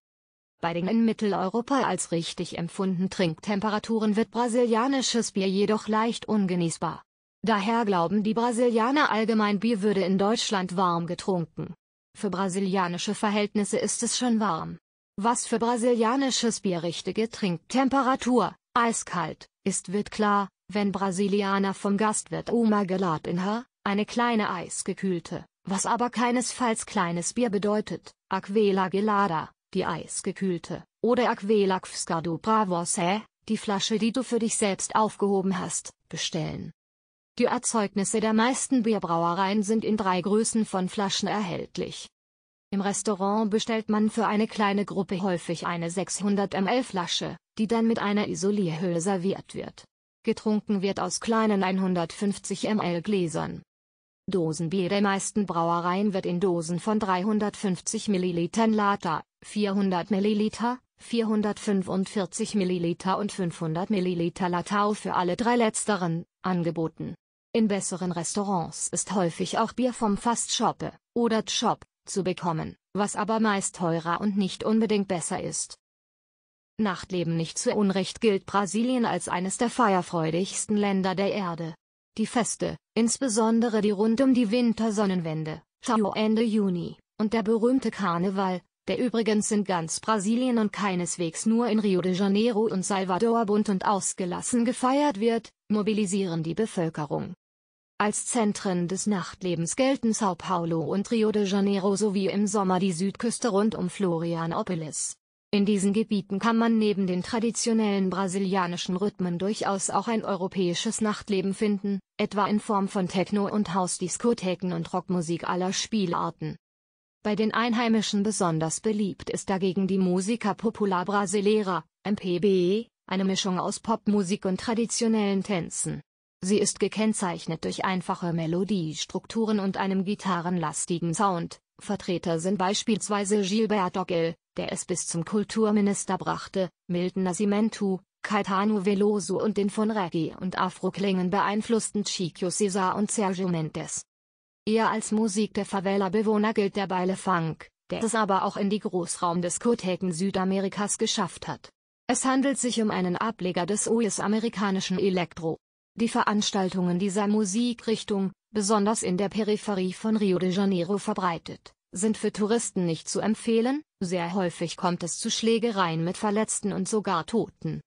Bei den in Mitteleuropa als richtig empfundenen Trinktemperaturen wird brasilianisches Bier jedoch leicht ungenießbar. Daher glauben die Brasilianer allgemein Bier würde in Deutschland warm getrunken. Für brasilianische Verhältnisse ist es schon warm. Was für brasilianisches Bier richtige Trinktemperatur, eiskalt, ist wird klar, wenn Brasilianer vom Gastwirt Uma in Gelatinha, eine kleine eisgekühlte, was aber keinesfalls kleines Bier bedeutet, Aquela Gelada, die eisgekühlte, oder Aquelakfska Dobra Vosä, die Flasche, die du für dich selbst aufgehoben hast, bestellen. Die Erzeugnisse der meisten Bierbrauereien sind in drei Größen von Flaschen erhältlich. Im Restaurant bestellt man für eine kleine Gruppe häufig eine 600 ml Flasche, die dann mit einer Isolierhülle serviert wird. Getrunken wird aus kleinen 150 ml Gläsern. Dosenbier der meisten Brauereien wird in Dosen von 350 ml Liter 400 ml, 445 ml und 500 ml Latau für alle drei letzteren, angeboten. In besseren Restaurants ist häufig auch Bier vom Fast Fastshop oder Shop zu bekommen, was aber meist teurer und nicht unbedingt besser ist. Nachtleben nicht zu Unrecht gilt Brasilien als eines der feierfreudigsten Länder der Erde. Die Feste, insbesondere die rund um die Wintersonnenwende, Chao Ende Juni, und der berühmte Karneval, der übrigens in ganz Brasilien und keineswegs nur in Rio de Janeiro und Salvador bunt und ausgelassen gefeiert wird, mobilisieren die Bevölkerung. Als Zentren des Nachtlebens gelten Sao Paulo und Rio de Janeiro sowie im Sommer die Südküste rund um Florianopolis. In diesen Gebieten kann man neben den traditionellen brasilianischen Rhythmen durchaus auch ein europäisches Nachtleben finden, etwa in Form von Techno- und Hausdiskotheken und Rockmusik aller Spielarten. Bei den Einheimischen besonders beliebt ist dagegen die Musica Popular Brasileira, MPB, e, eine Mischung aus Popmusik und traditionellen Tänzen. Sie ist gekennzeichnet durch einfache Melodiestrukturen und einem gitarrenlastigen Sound. Vertreter sind beispielsweise Gilberto Gil, der es bis zum Kulturminister brachte, Milton Nascimento, Caetano Veloso und den von Reggae und Afro-Klängen beeinflussten Chico César und Sergio Mendes. Eher als Musik der Favela-Bewohner gilt der Beile Funk, der es aber auch in die Großraumdiskotheken Südamerikas geschafft hat. Es handelt sich um einen Ableger des US-amerikanischen Elektro. Die Veranstaltungen dieser Musikrichtung, besonders in der Peripherie von Rio de Janeiro verbreitet, sind für Touristen nicht zu empfehlen, sehr häufig kommt es zu Schlägereien mit Verletzten und sogar Toten.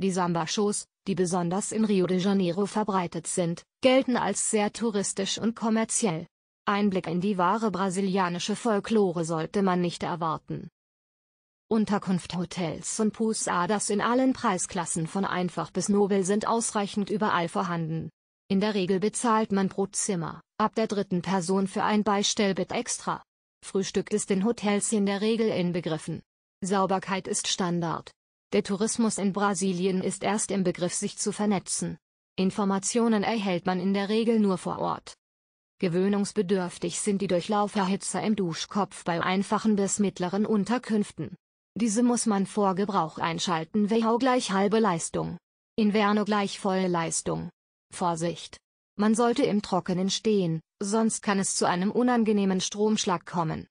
Die Samba-Shows, die besonders in Rio de Janeiro verbreitet sind, gelten als sehr touristisch und kommerziell. Einblick in die wahre brasilianische Folklore sollte man nicht erwarten. Unterkunft Hotels und Posadas in allen Preisklassen von einfach bis nobel sind ausreichend überall vorhanden. In der Regel bezahlt man pro Zimmer, ab der dritten Person für ein Beistellbett extra. Frühstück ist in Hotels in der Regel inbegriffen. Sauberkeit ist Standard. Der Tourismus in Brasilien ist erst im Begriff sich zu vernetzen. Informationen erhält man in der Regel nur vor Ort. Gewöhnungsbedürftig sind die Durchlauferhitzer im Duschkopf bei einfachen bis mittleren Unterkünften. Diese muss man vor Gebrauch einschalten. WH gleich halbe Leistung. Inverno gleich volle Leistung. Vorsicht! Man sollte im Trockenen stehen, sonst kann es zu einem unangenehmen Stromschlag kommen.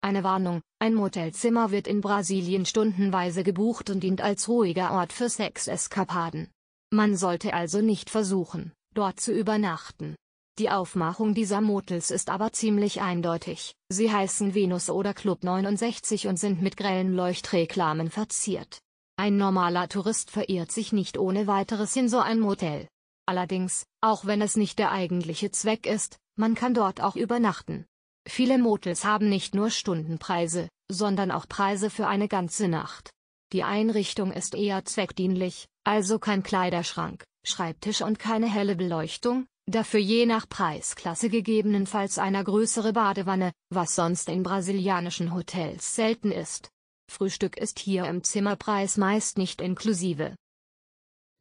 Eine Warnung, ein Motelzimmer wird in Brasilien stundenweise gebucht und dient als ruhiger Ort für Sexeskapaden. Man sollte also nicht versuchen, dort zu übernachten. Die Aufmachung dieser Motels ist aber ziemlich eindeutig. Sie heißen Venus oder Club 69 und sind mit grellen Leuchtreklamen verziert. Ein normaler Tourist verirrt sich nicht ohne weiteres in so ein Motel. Allerdings, auch wenn es nicht der eigentliche Zweck ist, man kann dort auch übernachten. Viele Motels haben nicht nur Stundenpreise, sondern auch Preise für eine ganze Nacht. Die Einrichtung ist eher zweckdienlich, also kein Kleiderschrank, Schreibtisch und keine helle Beleuchtung, dafür je nach Preisklasse gegebenenfalls eine größere Badewanne, was sonst in brasilianischen Hotels selten ist. Frühstück ist hier im Zimmerpreis meist nicht inklusive.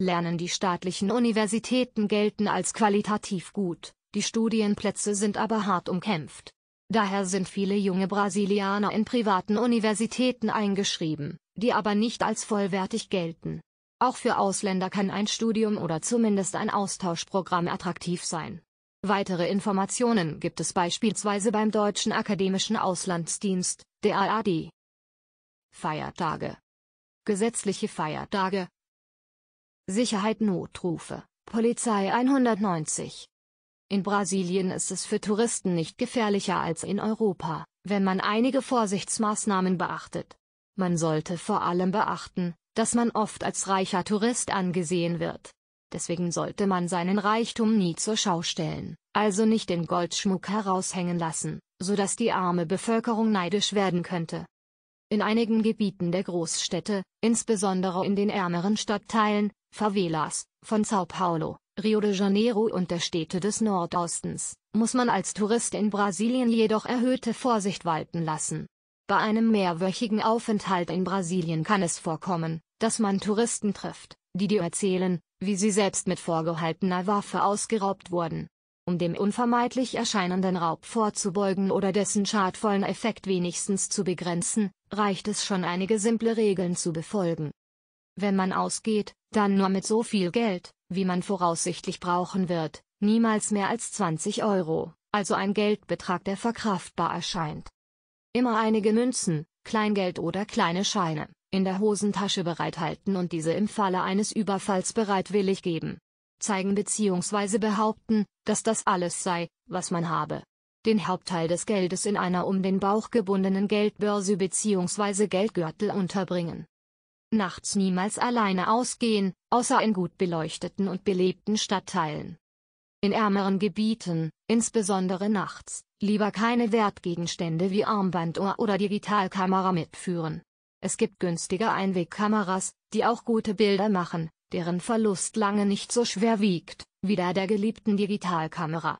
Lernen die staatlichen Universitäten gelten als qualitativ gut, die Studienplätze sind aber hart umkämpft. Daher sind viele junge Brasilianer in privaten Universitäten eingeschrieben, die aber nicht als vollwertig gelten. Auch für Ausländer kann ein Studium oder zumindest ein Austauschprogramm attraktiv sein. Weitere Informationen gibt es beispielsweise beim Deutschen Akademischen Auslandsdienst, der AAD. Feiertage. Gesetzliche Feiertage. Sicherheit Notrufe. Polizei 190. In Brasilien ist es für Touristen nicht gefährlicher als in Europa, wenn man einige Vorsichtsmaßnahmen beachtet. Man sollte vor allem beachten, dass man oft als reicher Tourist angesehen wird. Deswegen sollte man seinen Reichtum nie zur Schau stellen, also nicht den Goldschmuck heraushängen lassen, so dass die arme Bevölkerung neidisch werden könnte. In einigen Gebieten der Großstädte, insbesondere in den ärmeren Stadtteilen, Favelas, von Sao Paulo, Rio de Janeiro und der Städte des Nordostens, muss man als Tourist in Brasilien jedoch erhöhte Vorsicht walten lassen, bei einem mehrwöchigen Aufenthalt in Brasilien kann es vorkommen, dass man Touristen trifft, die dir erzählen, wie sie selbst mit vorgehaltener Waffe ausgeraubt wurden. Um dem unvermeidlich erscheinenden Raub vorzubeugen oder dessen schadvollen Effekt wenigstens zu begrenzen, reicht es schon einige simple Regeln zu befolgen. Wenn man ausgeht, dann nur mit so viel Geld, wie man voraussichtlich brauchen wird, niemals mehr als 20 Euro, also ein Geldbetrag, der verkraftbar erscheint. Immer einige Münzen, Kleingeld oder kleine Scheine, in der Hosentasche bereithalten und diese im Falle eines Überfalls bereitwillig geben. Zeigen bzw. behaupten, dass das alles sei, was man habe. Den Hauptteil des Geldes in einer um den Bauch gebundenen Geldbörse bzw. Geldgürtel unterbringen. Nachts niemals alleine ausgehen, außer in gut beleuchteten und belebten Stadtteilen. In ärmeren Gebieten, insbesondere nachts, lieber keine Wertgegenstände wie Armbanduhr oder Digitalkamera mitführen. Es gibt günstige Einwegkameras, die auch gute Bilder machen, deren Verlust lange nicht so schwer wiegt, wie der der geliebten Digitalkamera.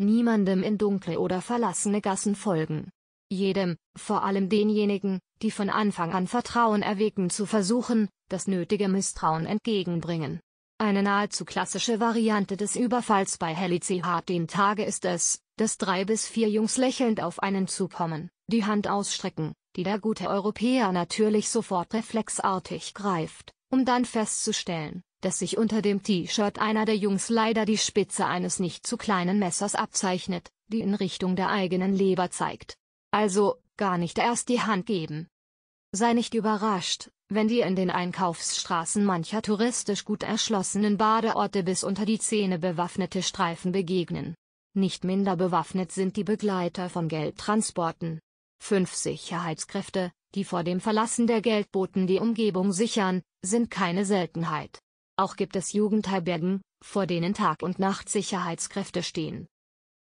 Niemandem in dunkle oder verlassene Gassen folgen. Jedem, vor allem denjenigen, die von Anfang an Vertrauen erwecken zu versuchen, das nötige Misstrauen entgegenbringen. Eine nahezu klassische Variante des Überfalls bei Helly C.H. den Tage ist es, dass drei bis vier Jungs lächelnd auf einen zukommen, die Hand ausstrecken, die der gute Europäer natürlich sofort reflexartig greift, um dann festzustellen, dass sich unter dem T-Shirt einer der Jungs leider die Spitze eines nicht zu kleinen Messers abzeichnet, die in Richtung der eigenen Leber zeigt. Also, gar nicht erst die Hand geben. Sei nicht überrascht, wenn dir in den Einkaufsstraßen mancher touristisch gut erschlossenen Badeorte bis unter die Zähne bewaffnete Streifen begegnen. Nicht minder bewaffnet sind die Begleiter von Geldtransporten. Fünf Sicherheitskräfte, die vor dem Verlassen der Geldboten die Umgebung sichern, sind keine Seltenheit. Auch gibt es Jugendherbergen, vor denen Tag und Nacht Sicherheitskräfte stehen.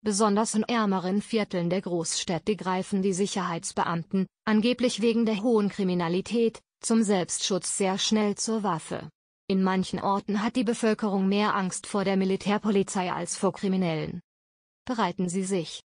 Besonders in ärmeren Vierteln der Großstädte greifen die Sicherheitsbeamten, angeblich wegen der hohen Kriminalität, zum Selbstschutz sehr schnell zur Waffe. In manchen Orten hat die Bevölkerung mehr Angst vor der Militärpolizei als vor Kriminellen. Bereiten Sie sich.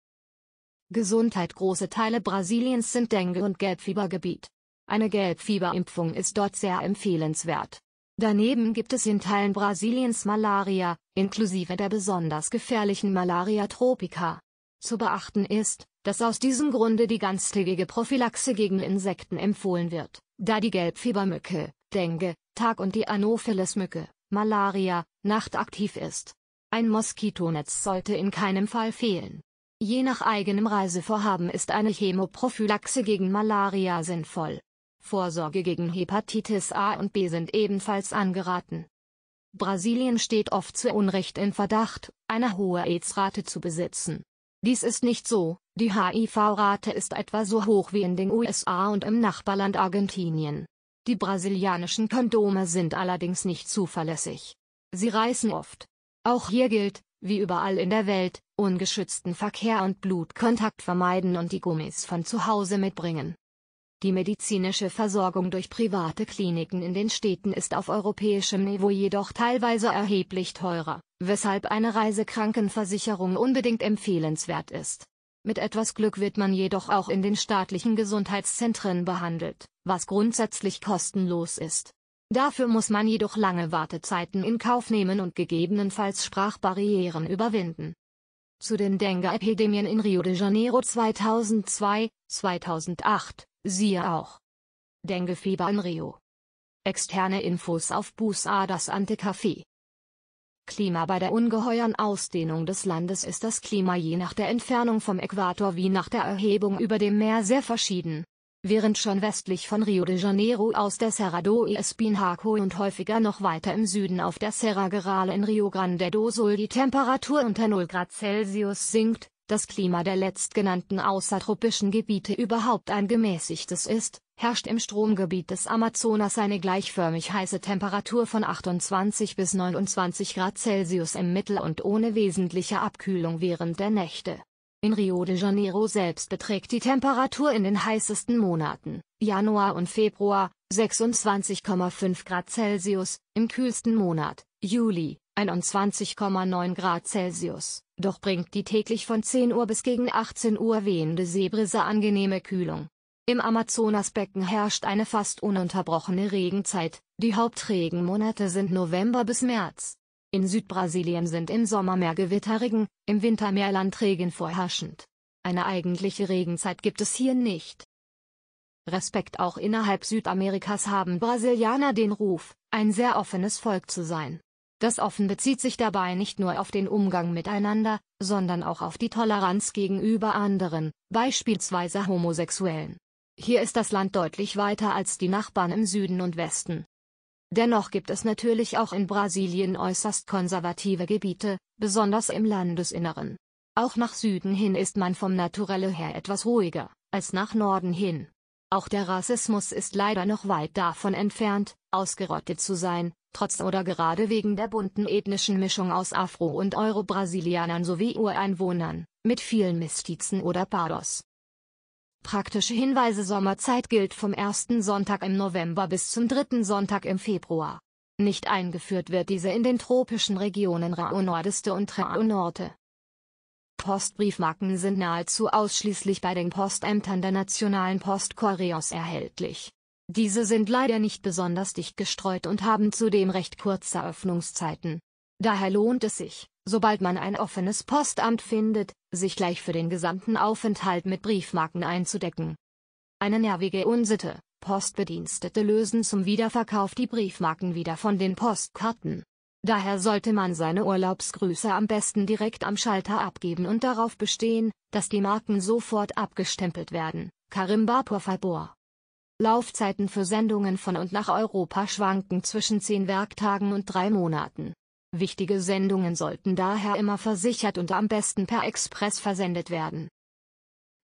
Gesundheit Große Teile Brasiliens sind Dengue- und Gelbfiebergebiet. Eine Gelbfieberimpfung ist dort sehr empfehlenswert. Daneben gibt es in Teilen Brasiliens Malaria, inklusive der besonders gefährlichen Malaria tropica. Zu beachten ist, dass aus diesem Grunde die ganztägige Prophylaxe gegen Insekten empfohlen wird, da die Gelbfiebermücke, Dengue, Tag- und die Anopheles-Mücke, Malaria, nachtaktiv ist. Ein Moskitonetz sollte in keinem Fall fehlen. Je nach eigenem Reisevorhaben ist eine Chemoprophylaxe gegen Malaria sinnvoll. Vorsorge gegen Hepatitis A und B sind ebenfalls angeraten. Brasilien steht oft zu Unrecht in Verdacht, eine hohe AIDS-Rate zu besitzen. Dies ist nicht so, die HIV-Rate ist etwa so hoch wie in den USA und im Nachbarland Argentinien. Die brasilianischen Kondome sind allerdings nicht zuverlässig. Sie reißen oft. Auch hier gilt, wie überall in der Welt, ungeschützten Verkehr und Blutkontakt vermeiden und die Gummis von zu Hause mitbringen. Die medizinische Versorgung durch private Kliniken in den Städten ist auf europäischem Niveau jedoch teilweise erheblich teurer, weshalb eine Reisekrankenversicherung unbedingt empfehlenswert ist. Mit etwas Glück wird man jedoch auch in den staatlichen Gesundheitszentren behandelt, was grundsätzlich kostenlos ist. Dafür muss man jedoch lange Wartezeiten in Kauf nehmen und gegebenenfalls Sprachbarrieren überwinden. Zu den Dengue-Epidemien in Rio de Janeiro 2002, 2008, siehe auch. Dengue-Fieber in Rio. Externe Infos auf das Anticafé. Klima Bei der ungeheuren Ausdehnung des Landes ist das Klima je nach der Entfernung vom Äquator wie nach der Erhebung über dem Meer sehr verschieden während schon westlich von Rio de Janeiro aus der Serra do Espinhaco und häufiger noch weiter im Süden auf der Serra Gerale in Rio Grande do Sul die Temperatur unter 0 Grad Celsius sinkt, das Klima der letztgenannten außertropischen Gebiete überhaupt ein gemäßigtes ist, herrscht im Stromgebiet des Amazonas eine gleichförmig heiße Temperatur von 28 bis 29 Grad Celsius im Mittel und ohne wesentliche Abkühlung während der Nächte in Rio de Janeiro selbst beträgt die Temperatur in den heißesten Monaten, Januar und Februar, 26,5 Grad Celsius, im kühlsten Monat, Juli, 21,9 Grad Celsius. Doch bringt die täglich von 10 Uhr bis gegen 18 Uhr wehende Seebrise angenehme Kühlung. Im Amazonasbecken herrscht eine fast ununterbrochene Regenzeit, die Hauptregenmonate sind November bis März. In Südbrasilien sind im Sommer mehr Gewitterregen, im Winter mehr Landregen vorherrschend. Eine eigentliche Regenzeit gibt es hier nicht. Respekt auch innerhalb Südamerikas haben Brasilianer den Ruf, ein sehr offenes Volk zu sein. Das Offen bezieht sich dabei nicht nur auf den Umgang miteinander, sondern auch auf die Toleranz gegenüber anderen, beispielsweise Homosexuellen. Hier ist das Land deutlich weiter als die Nachbarn im Süden und Westen. Dennoch gibt es natürlich auch in Brasilien äußerst konservative Gebiete, besonders im Landesinneren. Auch nach Süden hin ist man vom Naturelle her etwas ruhiger, als nach Norden hin. Auch der Rassismus ist leider noch weit davon entfernt, ausgerottet zu sein, trotz oder gerade wegen der bunten ethnischen Mischung aus Afro- und Euro-Brasilianern sowie Ureinwohnern, mit vielen Mestizen oder Pardos. Praktische Hinweise Sommerzeit gilt vom ersten Sonntag im November bis zum dritten Sonntag im Februar. Nicht eingeführt wird diese in den tropischen Regionen Rao Nordeste und Rao Norte. Postbriefmarken sind nahezu ausschließlich bei den Postämtern der Nationalen Post Koreas erhältlich. Diese sind leider nicht besonders dicht gestreut und haben zudem recht kurze Öffnungszeiten. Daher lohnt es sich, sobald man ein offenes Postamt findet, sich gleich für den gesamten Aufenthalt mit Briefmarken einzudecken. Eine nervige Unsitte, Postbedienstete lösen zum Wiederverkauf die Briefmarken wieder von den Postkarten. Daher sollte man seine Urlaubsgrüße am besten direkt am Schalter abgeben und darauf bestehen, dass die Marken sofort abgestempelt werden. Karimba por favor. Laufzeiten für Sendungen von und nach Europa schwanken zwischen 10 Werktagen und 3 Monaten. Wichtige Sendungen sollten daher immer versichert und am besten per Express versendet werden.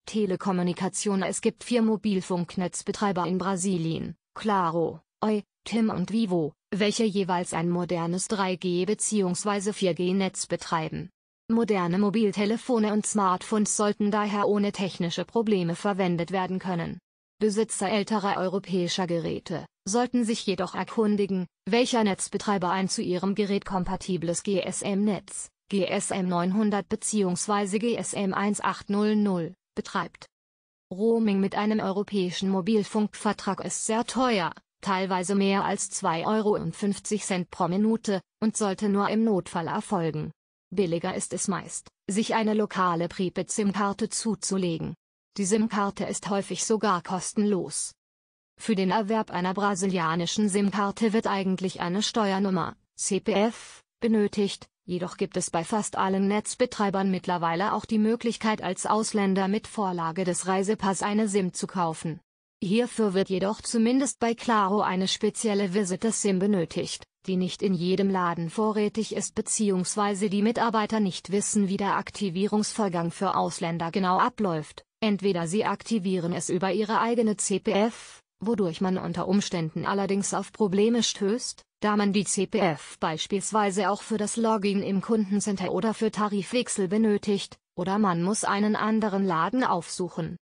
Telekommunikation Es gibt vier Mobilfunknetzbetreiber in Brasilien, Claro, Oi, TIM und Vivo, welche jeweils ein modernes 3G bzw. 4G-Netz betreiben. Moderne Mobiltelefone und Smartphones sollten daher ohne technische Probleme verwendet werden können Besitzer älterer europäischer Geräte sollten sich jedoch erkundigen, welcher Netzbetreiber ein zu ihrem Gerät kompatibles GSM-Netz, GSM 900 bzw. GSM 1800, betreibt. Roaming mit einem europäischen Mobilfunkvertrag ist sehr teuer, teilweise mehr als 2,50 Euro pro Minute, und sollte nur im Notfall erfolgen. Billiger ist es meist, sich eine lokale Prepaid-SIM-Karte zuzulegen die SIM-Karte ist häufig sogar kostenlos. Für den Erwerb einer brasilianischen SIM-Karte wird eigentlich eine Steuernummer, CPF, benötigt, jedoch gibt es bei fast allen Netzbetreibern mittlerweile auch die Möglichkeit als Ausländer mit Vorlage des Reisepass eine SIM zu kaufen. Hierfür wird jedoch zumindest bei Claro eine spezielle Visitor SIM benötigt, die nicht in jedem Laden vorrätig ist bzw. die Mitarbeiter nicht wissen wie der Aktivierungsvorgang für Ausländer genau abläuft. Entweder Sie aktivieren es über Ihre eigene CPF, wodurch man unter Umständen allerdings auf Probleme stößt, da man die CPF beispielsweise auch für das Login im Kundencenter oder für Tarifwechsel benötigt, oder man muss einen anderen Laden aufsuchen